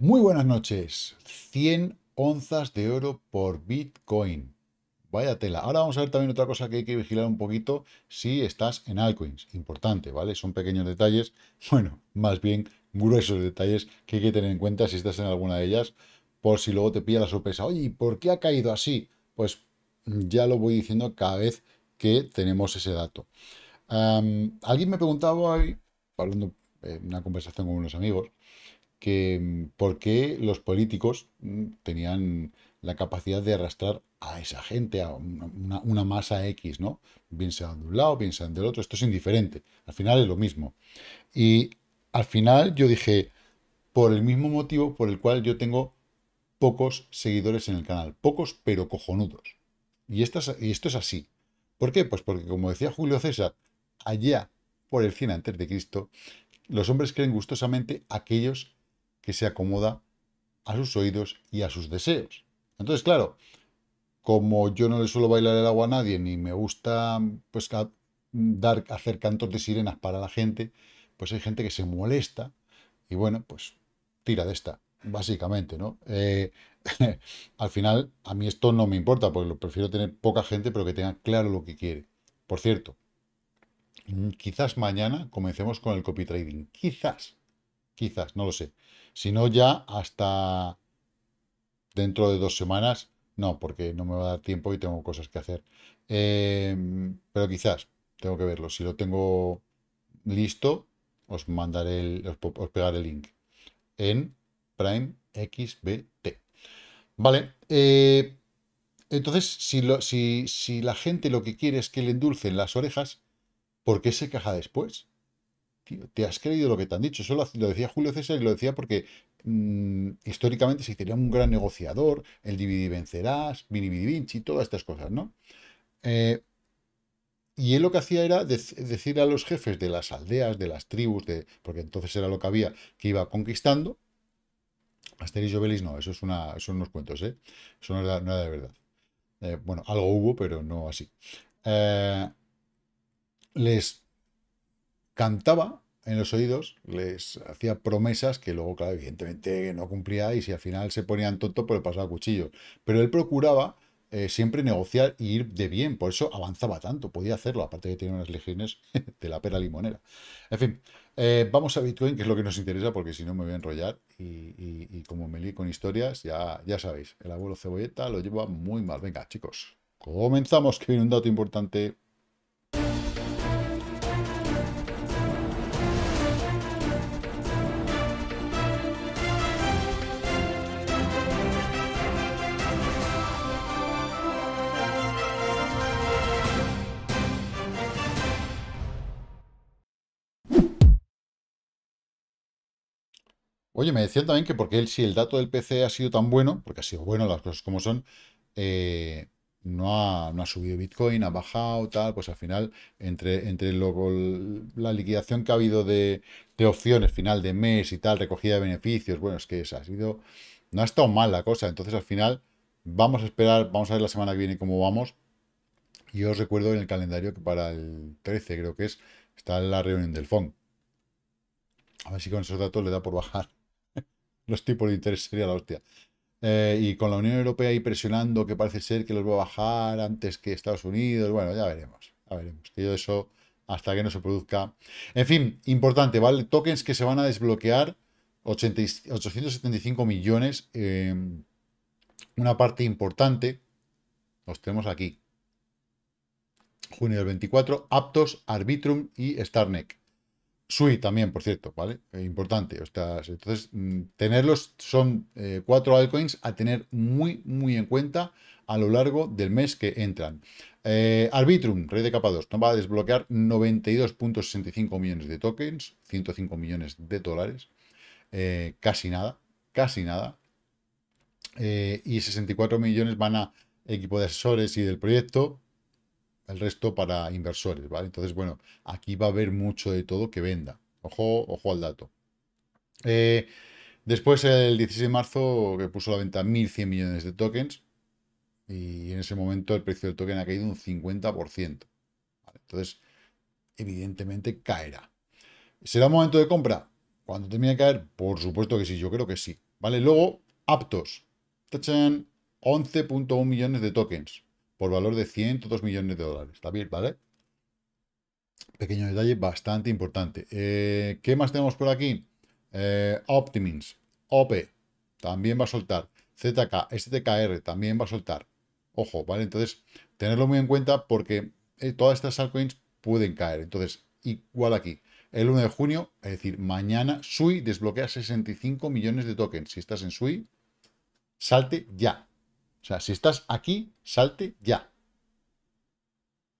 Muy buenas noches. 100 onzas de oro por Bitcoin. Vaya tela. Ahora vamos a ver también otra cosa que hay que vigilar un poquito si estás en altcoins. Importante, ¿vale? Son pequeños detalles, bueno, más bien gruesos detalles que hay que tener en cuenta si estás en alguna de ellas, por si luego te pilla la sorpresa. Oye, por qué ha caído así? Pues mm, ya lo voy diciendo cada vez que tenemos ese dato. alguien me preguntaba hoy, hablando en eh, una conversación con unos amigos, que mm, por qué los políticos mm, tenían la capacidad de arrastrar a esa gente, a una, masa X, ¿no? Bien sean de un lado, bien del otro, esto es indiferente, al final es lo mismo. Y al final yo dije, por el mismo motivo por el cual yo tengo pocos seguidores en el canal, pocos pero cojonudos. Y esto es, y esto es así. ¿Por qué? Pues porque como decía Julio César, allá por el 100 antes de Cristo, los hombres creen gustosamente aquellos que se acomoda a sus oídos y a sus deseos. Entonces, claro, como yo no le suelo bailar el agua a nadie, ni me gusta pues, dar, hacer cantos de sirenas para la gente, pues hay gente que se molesta y bueno, pues tira de esta, básicamente, ¿no? Eh, al final, a mí esto no me importa, porque lo prefiero tener poca gente, pero que tenga claro lo que quiere. Por cierto, mm, quizás mañana comencemos con el copy trading. Quizás, quizás, no lo sé no ya hasta dentro de dos semanas. No, porque no me va a dar tiempo y tengo cosas que hacer. Em, pero quizás tengo que verlo. Si lo tengo listo, os mandaré os, pegaré el link en Prime XBT. Vale. Eh, entonces, si, si, si la gente lo que quiere es que le endulcen las orejas, ¿por qué se caja después? te has creído lo que te han dicho. Eso lo, decía Julio César y lo decía porque mm, históricamente se hiciera un gran negociador, el dividi vencerás, vini vinci, todas estas cosas, ¿no? Eh, y él lo que hacía era decir a los jefes de las aldeas, de las tribus, de, porque entonces era lo que había, que iba conquistando. Asterix y Obelix no, eso es una, son unos cuentos, ¿eh? Eso no era, de verdad. Eh, bueno, algo hubo, pero no así. Eh, les cantaba en los oídos, les hacía promesas que luego, claro, evidentemente no cumplía y si al final se ponían tontos, pues le pasaba cuchillo. Pero él procuraba eh, siempre negociar y ir de bien, por eso avanzaba tanto, podía hacerlo, aparte que tiene unas legiones de la pera limonera. En fin, eh, vamos a Bitcoin, que es lo que nos interesa, porque si no me voy a enrollar y, como me lío con historias, ya, ya sabéis, el abuelo cebolleta lo lleva muy mal. Venga, chicos, comenzamos, que viene un dato importante. Oye, me decían también que porque él, si el dato del PC ha sido tan bueno, porque ha sido bueno las cosas como son, eh, no, ha, subido Bitcoin, ha bajado, tal, pues al final, entre, entre la liquidación que ha habido de, opciones, final de mes y tal, recogida de beneficios, bueno, es que esa ha sido, no ha estado mal la cosa, entonces al final vamos a esperar, vamos a ver la semana que viene cómo vamos. Y os recuerdo en el calendario que para el 13 creo que es, está la reunión del Fondo. A ver si con esos datos le da por bajar los tipos de interés sería la hostia. Eh, y con la Unión Europea ahí presionando que parece ser que los va a bajar antes que Estados Unidos. Bueno, ya veremos, ya veremos. eso hasta que no se produzca. En fin, importante, ¿vale? Tokens que se van a desbloquear, 875 millones. Em, una parte importante, los tenemos aquí. Junio del 24, Aptos, Arbitrum y Starnek. Sui también, por cierto, ¿vale? Importante. entonces, mm, tenerlos son eh, cuatro altcoins a tener muy, muy en cuenta a lo largo del mes que entran. Eh, Arbitrum, red de capa 2, nos va a desbloquear 92.65 millones de tokens, 105 millones de dólares. Eh, casi nada, casi nada. y 64 millones van a equipo de asesores y del proyecto, el resto para inversores, ¿vale? Entonces, bueno, aquí va a haber mucho de todo que venda. Ojo, ojo al dato. Eh, después, el 16 de marzo, que puso la venta 1.100 millones de tokens. Y en ese momento el precio del token ha caído un 50%. Entonces, evidentemente caerá. ¿Será momento de compra? ¿Cuándo termine de caer? Por supuesto que sí, yo creo que sí. ¿Vale? Luego, Aptos. 11.1 millones de tokens por valor de 102 millones de dólares. ¿Está bien, vale? Pequeño detalle bastante importante. Eh, ¿Qué más tenemos por aquí? Eh, Optimins, OP. también va a soltar. ZK, STKR, también va a soltar. Ojo, ¿vale? Entonces, tenerlo muy en cuenta porque eh, todas estas altcoins pueden caer. Entonces, igual aquí. El 1 de junio, es decir, mañana, SUI desbloquea 65 millones de tokens. Si estás en SUI, salte ya. O sea, si estás aquí, salte ya.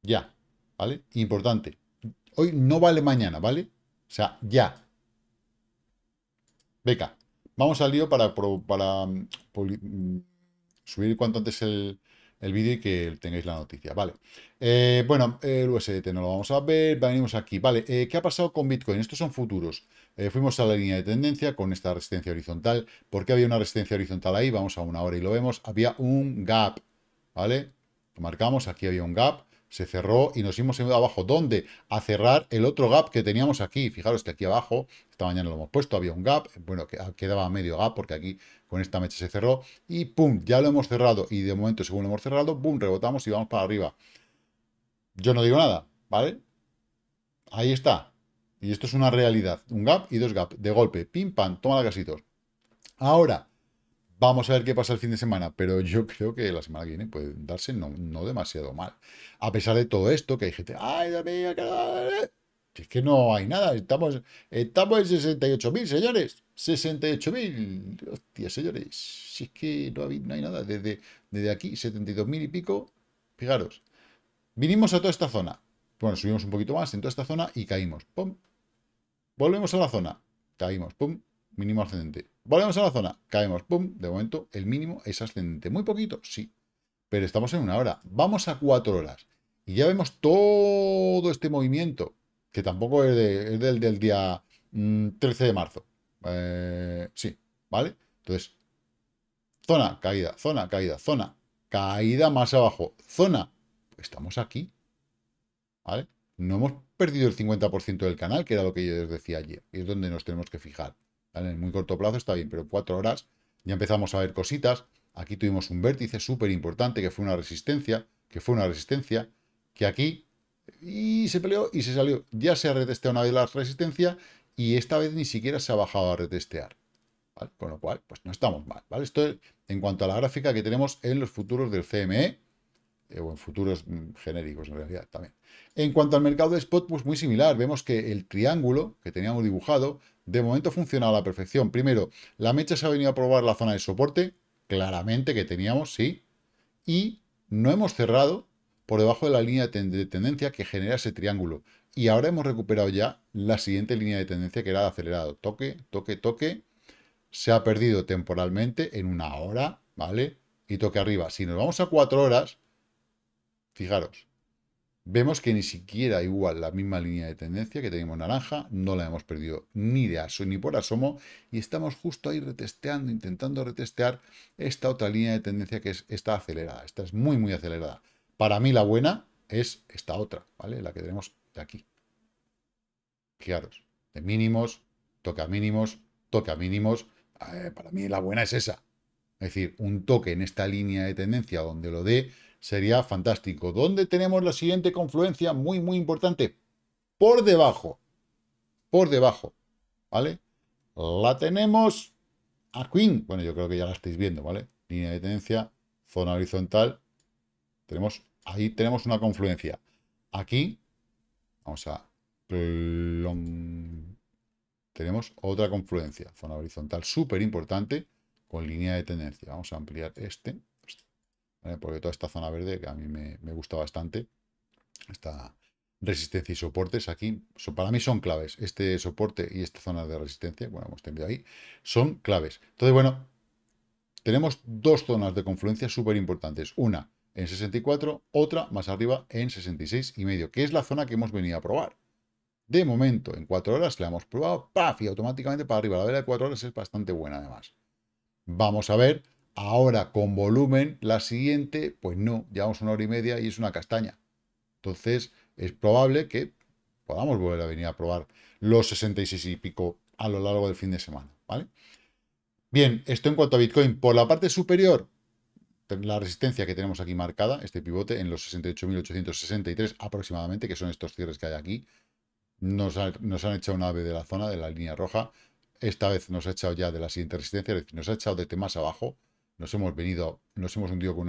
Ya. ¿Vale? Importante. Hoy no vale mañana, ¿vale? O sea, ya. Beca, vamos al lío para, para mm, mm, subir cuanto antes el, el vídeo y que tengáis la noticia. Vale. Eh, bueno, el USDT no lo vamos a ver. Venimos aquí. Vale, eh, ¿qué ha pasado con Bitcoin? Estos son futuros. Eh, fuimos a la línea de tendencia con esta resistencia horizontal. ¿Por qué había una resistencia horizontal ahí? Vamos a una hora y lo vemos. Había un gap. ¿Vale? marcamos. Aquí había un gap se cerró y nos hemos ido abajo. ¿Dónde? A cerrar el otro gap que teníamos aquí. Fijaros que aquí abajo, esta mañana lo hemos puesto, había un gap, bueno, quedaba medio gap porque aquí con esta mecha se cerró y ¡pum! Ya lo hemos cerrado y de momento según lo hemos cerrado, ¡pum! Rebotamos y vamos para arriba. Yo no digo nada, ¿vale? Ahí está. Y esto es una realidad. Un gap y dos gap. De golpe, pim, pam, toma las casitos. Ahora, Vamos a ver qué pasa el fin de semana, pero yo creo que la semana que viene puede darse no, demasiado mal. A pesar de todo esto, que hay gente, ¡ay, Si Es que no hay nada, estamos, estamos en 68.000, señores. 68.000. Hostia, señores, si es que no hay, nada. Desde, desde aquí, 72.000 y pico, fijaros. Vinimos a toda esta zona. Bueno, subimos un poquito más en toda esta zona y caímos. ¡Pum! Volvemos a la zona. Caímos. ¡Pum! mínimo ascendente. Volvemos a la zona, caemos, pum, de momento el mínimo es ascendente. Muy poquito, sí, pero estamos en una hora. Vamos a cuatro horas y ya vemos todo este movimiento, que tampoco es, del, del, día 13 mm, de marzo. Eh, sí, ¿vale? Entonces, zona, caída, zona, caída, zona, caída más abajo, zona. Estamos aquí, ¿vale? No hemos perdido el 50% del canal, que era lo que yo les decía ayer, y es donde nos tenemos que fijar. En muy corto plazo está bien, pero cuatro horas ya empezamos a ver cositas. Aquí tuvimos un vértice súper importante que fue una resistencia, que fue una resistencia, que aquí y se peleó y se salió. Ya se ha retesteado una vez la resistencia y esta vez ni siquiera se ha bajado a retestear. Con lo cual, pues no estamos mal. Esto en cuanto a la gráfica que tenemos en los futuros del CME eh, o en futuros mm, genéricos en realidad también. En cuanto al mercado de spot, pues muy similar. Vemos que el triángulo que teníamos dibujado, de momento funciona a la perfección. Primero, la mecha se ha venido a probar la zona de soporte, claramente que teníamos, sí, y no hemos cerrado por debajo de la línea de tendencia que genera ese triángulo. Y ahora hemos recuperado ya la siguiente línea de tendencia que era de acelerado. Toque, toque, toque. Se ha perdido temporalmente en una hora, ¿vale? Y toque arriba. Si nos vamos a cuatro horas, Fijaros, vemos que ni siquiera igual la misma línea de tendencia que tenemos naranja, no la hemos perdido ni de aso, ni por asomo, y estamos justo ahí retesteando, intentando retestear esta otra línea de tendencia que es esta acelerada, esta es muy muy acelerada. Para mí la buena es esta otra, ¿vale? La que tenemos de aquí. Fijaros, de mínimos, toca mínimos, toca mínimos, eh, para mí la buena es esa. Es decir, un toque en esta línea de tendencia donde lo dé, sería fantástico. ¿Dónde tenemos la siguiente confluencia? Muy, muy importante. Por debajo. Por debajo. ¿Vale? La tenemos Queen. Bueno, yo creo que ya la estáis viendo, ¿vale? Línea de tendencia, zona horizontal. Tenemos, ahí tenemos una confluencia. Aquí, vamos a... tenemos otra confluencia, zona horizontal súper importante con línea de tendencia. Vamos a ampliar este porque toda esta zona verde que a mí me, gusta bastante, esta resistencia y soportes aquí, para mí son claves, este soporte y esta zona de resistencia, bueno, hemos tenido ahí, son claves. Entonces, bueno, tenemos dos zonas de confluencia súper importantes, una en 64, otra más arriba en 66 y medio, que es la zona que hemos venido a probar. De momento, en 4 horas la hemos probado, ¡paf! y automáticamente para arriba. La vela de 4 horas es bastante buena además. Vamos a ver Ahora, con volumen, la siguiente, pues no, llevamos una hora y media y es una castaña. Entonces, es probable que podamos volver a venir a probar los 66 y pico a lo largo del fin de semana, ¿vale? Bien, esto en cuanto a Bitcoin. Por la parte superior, la resistencia que tenemos aquí marcada, este pivote en los 68.863 aproximadamente, que son estos cierres que hay aquí, nos, han echado una ave de la zona, de la línea roja, esta vez nos ha echado ya de la siguiente resistencia, es decir, nos ha echado desde este más abajo, nos hemos venido, nos hemos hundido con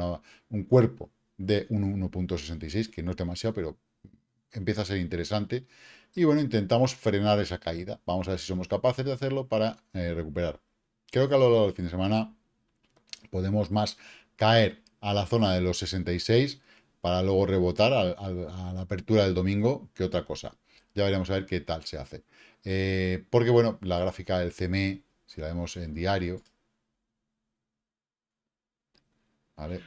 un cuerpo de un 1.66, que no es demasiado, pero empieza a ser interesante. Y bueno, intentamos frenar esa caída. Vamos a ver si somos capaces de hacerlo para eh, recuperar. Creo que a lo largo del fin de semana podemos más caer a la zona de los 66 para luego rebotar a, la apertura del domingo que otra cosa. Ya veremos a ver qué tal se hace. Eh, porque bueno, la gráfica del CME, si la vemos en diario,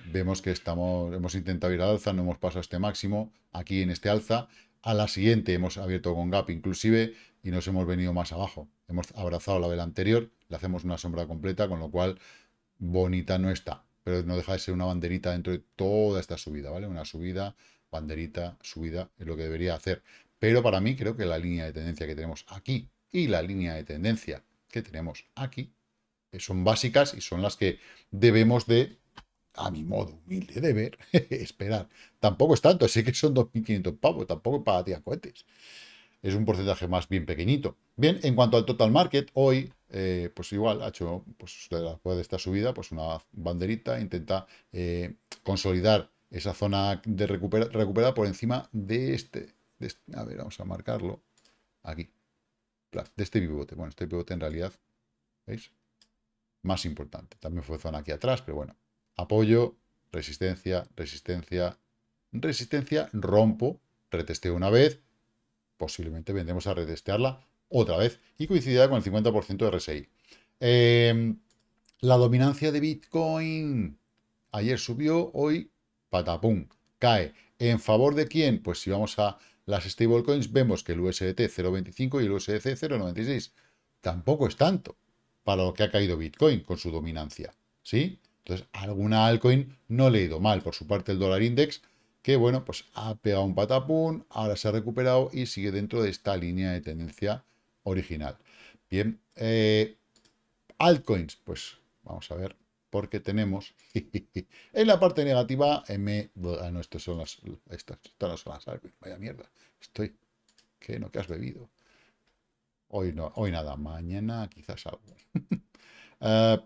Vemos que estamos, hemos intentado ir al alza, no hemos pasado este máximo, aquí en este alza. A la siguiente hemos abierto con gap inclusive y nos hemos venido más abajo. Hemos abrazado la vela anterior, le hacemos una sombra completa, con lo cual bonita no está. Pero no deja de ser una banderita dentro de toda esta subida, ¿vale? Una subida, banderita, subida, es lo que debería hacer. Pero para mí creo que la línea de tendencia que tenemos aquí y la línea de tendencia que tenemos aquí eh, son básicas y son las que debemos de a mi modo humilde de ver, esperar. Tampoco es tanto, sé que son 2.500 pavos, tampoco para tía cohetes. Es un porcentaje más bien pequeñito. Bien, en cuanto al total market, hoy, eh, pues igual, ha hecho, pues después de esta subida, pues una banderita, intenta eh, consolidar esa zona de recupera, recuperada por encima de este, de este, A ver, vamos a marcarlo aquí. De este pivote. Bueno, este pivote en realidad, ¿veis? Más importante. También fue zona aquí atrás, pero bueno, apoyo, resistencia, resistencia, resistencia, rompo, retesteo una vez, posiblemente vendemos a retestearla otra vez y coincidirá con el 50% de RSI. Em, la dominancia de Bitcoin ayer subió, hoy patapum, cae. ¿En favor de quién? Pues si vamos a las stablecoins vemos que el USDT 0.25 y el USDC 0.96. Tampoco es tanto para lo que ha caído Bitcoin con su dominancia, ¿sí? Entonces, alguna altcoin no le ha ido mal. Por su parte, el dólar index, que bueno, pues ha pegado un patapún, ahora se ha recuperado y sigue dentro de esta línea de tendencia original. Bien, eh, altcoins, pues vamos a ver, porque tenemos en la parte negativa M... Ah, no, estas son las... Estas, son las altcoins, vaya mierda. Estoy... que ¿No? que has bebido? Hoy no, hoy nada, mañana quizás algo. Eh,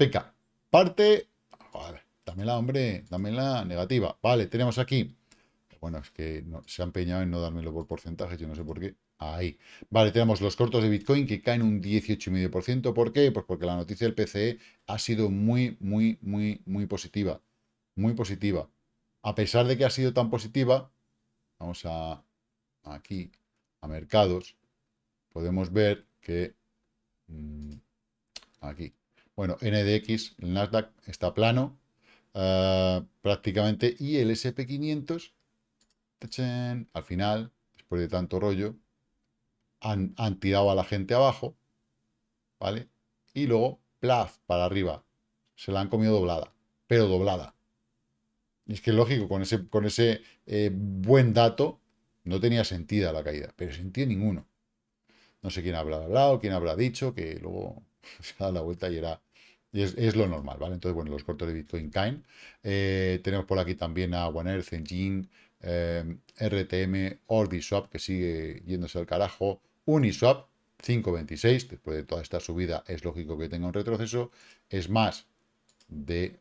venga, Parte... dame la, hombre, dame la negativa. Vale, tenemos aquí... Bueno, es que no, se han empeñado en no dármelo por porcentaje yo no sé por qué. Ahí. Vale, tenemos los cortos de Bitcoin que caen un 18,5%. ¿Por qué? Pues porque la noticia del PCE ha sido muy, muy, muy, muy positiva. Muy positiva. A pesar de que ha sido tan positiva, vamos a aquí, a mercados, podemos ver que mm, aquí, bueno, NDX, el Nasdaq está plano ah, prácticamente y el SP500, al final, después de tanto rollo, han, tirado a la gente abajo, ¿vale? Y luego, plaf, para arriba. Se la han comido doblada, pero doblada. Y es que es lógico, con ese, con ese eh, buen dato no tenía sentido la caída, pero sentido ninguno. No sé quién habrá hablado, quién habrá dicho, que luego se da la vuelta y era es, lo normal, ¿vale? Entonces, bueno, los cortos de Bitcoin caen. Eh, tenemos por aquí también a Earth Engine, eh, RTM, Orbiswap, que sigue yéndose al carajo, Uniswap, 5.26, después de toda esta subida es lógico que tenga un retroceso, es más, de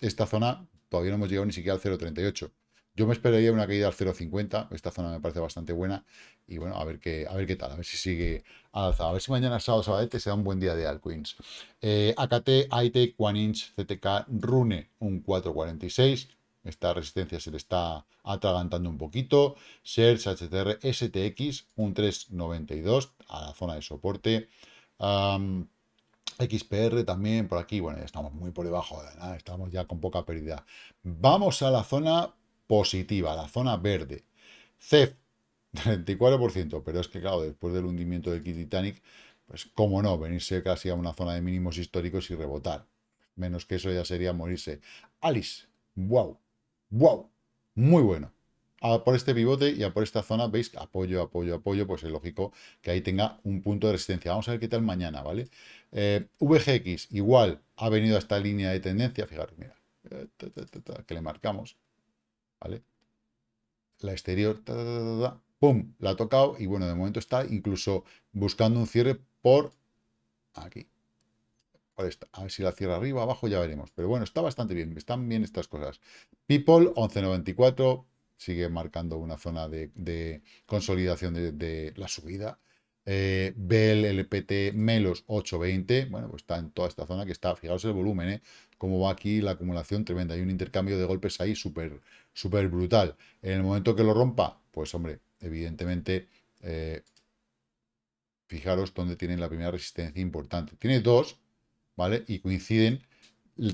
esta zona todavía no hemos llegado ni siquiera al 0.38, yo me esperaría una caída al 0,50. Esta zona me parece bastante buena. Y bueno, a ver qué, a ver qué tal. A ver si sigue alza. A ver si mañana sábado sabadete será un buen día de Alquins. Eh, AKT, AIT, Inch, CTK, Rune, un 4,46. Esta resistencia se le está atragantando un poquito. search HTR, STX, un 3,92 a la zona de soporte. XPR también por aquí, bueno, ya estamos muy por debajo estamos ya con poca pérdida. Vamos a la zona positiva, la zona verde. CEF, 34%, pero es que claro, después del hundimiento del Titanic, pues cómo no, venirse casi a una zona de mínimos históricos y rebotar. Menos que eso ya sería morirse. Alice, wow, wow, muy bueno. A por este pivote y a por esta zona, veis, apoyo, apoyo, apoyo, pues es lógico que ahí tenga un punto de resistencia. Vamos a ver qué tal mañana, ¿vale? Eh, VGX, igual, ha venido a esta línea de tendencia, fijaros, mira, eh, que le marcamos la exterior, ¡pum! La ha tocado y bueno, de momento está incluso buscando un cierre por aquí. A ver si la cierra arriba, abajo, ya veremos. Pero bueno, está bastante bien, están bien estas cosas. People, 11.94, sigue marcando una zona de, consolidación de, la subida eh, Bell, LPT, Melos 820, bueno, pues está en toda esta zona que está, fijaos el volumen, ¿eh? cómo va aquí la acumulación tremenda, hay un intercambio de golpes ahí súper súper brutal. En el momento que lo rompa, pues hombre, evidentemente, eh, fijaros dónde tienen la primera resistencia importante. Tiene dos, ¿vale? Y coinciden,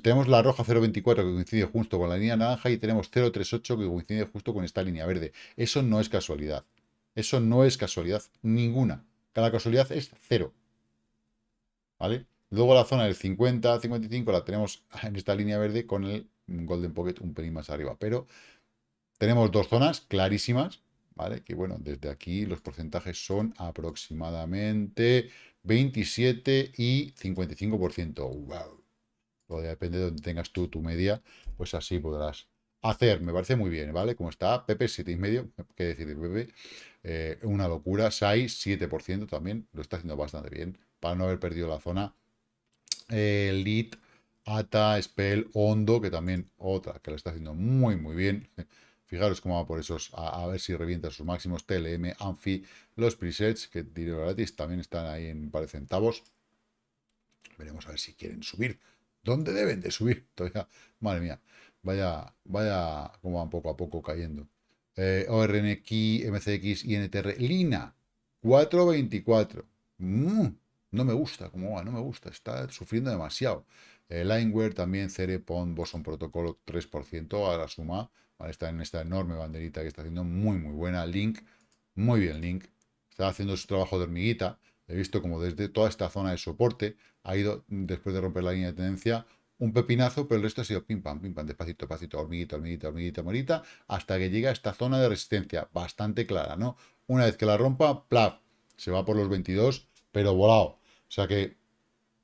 tenemos la roja 0.24 que coincide justo con la línea naranja y tenemos 0.38 que coincide justo con esta línea verde. Eso no es casualidad. Eso no es casualidad ninguna la casualidad es cero. ¿Vale? Luego la zona del 50, 55 la tenemos en esta línea verde con el Golden Pocket un pelín más arriba. Pero tenemos dos zonas clarísimas, ¿vale? Que bueno, desde aquí los porcentajes son aproximadamente 27 y 55%. ¡Wow! depende de donde tengas tú tu media, pues así podrás hacer, me parece muy bien, ¿vale? Como está, Pepe 7,5, ¿qué decir Pepe? Eh, una locura, SAI 7% también, lo está haciendo bastante bien, para no haber perdido la zona. el Ata, Spell, Hondo, que también otra, que lo está haciendo muy, muy bien. Fijaros cómo va por esos, a, ver si revienta sus máximos, TLM, anfi los presets, que diré gratis, también están ahí en un par centavos. Veremos a ver si quieren subir. ¿Dónde deben de subir? Todavía, madre mía. Vaya, vaya como van poco a poco cayendo. Eh, MCX MCX, NTR. Lina, 424. Mm, no me gusta, como va, no me gusta, está sufriendo demasiado. Eh, Lineware también, Cerepon, Boson Protocol, 3% a la suma. está en esta enorme banderita que está haciendo muy, muy buena. Link, muy bien, Link. Está haciendo su trabajo de hormiguita. He visto como desde toda esta zona de soporte ha ido, después de romper la línea de tendencia, un pepinazo, pero el resto ha sido pim pam, pim pam, despacito, despacito, hormiguito hormiguito hormiguito hormiguita, hasta que llega a esta zona de resistencia bastante clara, ¿no? Una vez que la rompa, plaf, se va por los 22, pero volado. O sea que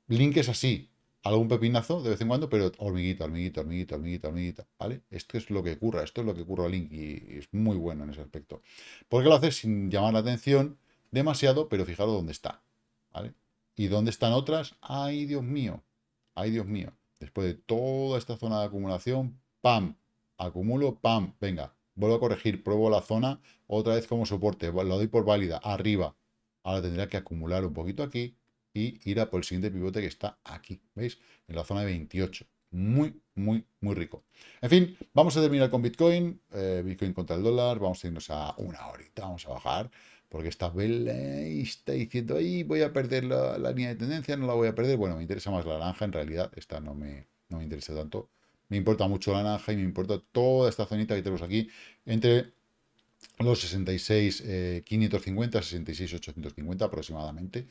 Link es así, algún pepinazo de vez en cuando, pero hormiguito hormiguito hormiguito hormiguita, ¿vale? Esto es lo que ocurra, esto es lo que ocurre a Link y es muy bueno en ese aspecto. Porque lo hace sin llamar la atención demasiado, pero fijaros dónde está, ¿vale? ¿Y dónde están otras? ¡Ay, Dios mío! ¡Ay, Dios mío! Después de toda esta zona de acumulación, ¡pam! Acumulo, ¡pam! Venga, vuelvo a corregir, pruebo la zona otra vez como soporte, lo doy por válida, arriba. Ahora tendría que acumular un poquito aquí y ir a por el siguiente pivote que está aquí, ¿veis? En la zona de 28. Muy, muy, muy rico. En fin, vamos a terminar con Bitcoin, eh, Bitcoin contra el dólar, vamos a irnos a una horita, vamos a bajar porque esta vela está diciendo, ahí voy a perder la, línea de tendencia, no la voy a perder. Bueno, me interesa más la naranja, en realidad, esta no me, interesa tanto. Me importa mucho la naranja y me importa toda esta zonita que tenemos aquí entre los 66, eh, 550, 66, 850 aproximadamente,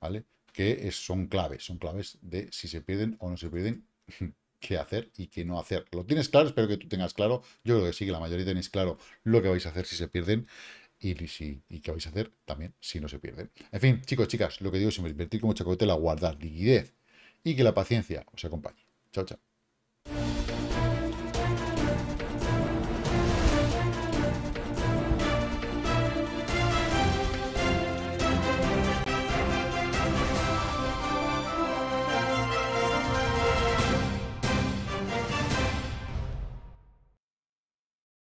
¿vale? Que son claves, son claves de si se pierden o no se pierden, qué hacer y qué no hacer. ¿Lo tienes claro? Espero que tú tengas claro. Yo creo que sí, que la mayoría tenéis claro lo que vais a hacer si se pierden y, que qué vais a hacer también si no se pierde En fin, chicos, chicas, lo que digo me invertir como la guardar liquidez y que la paciencia os acompañe. Chao, chao.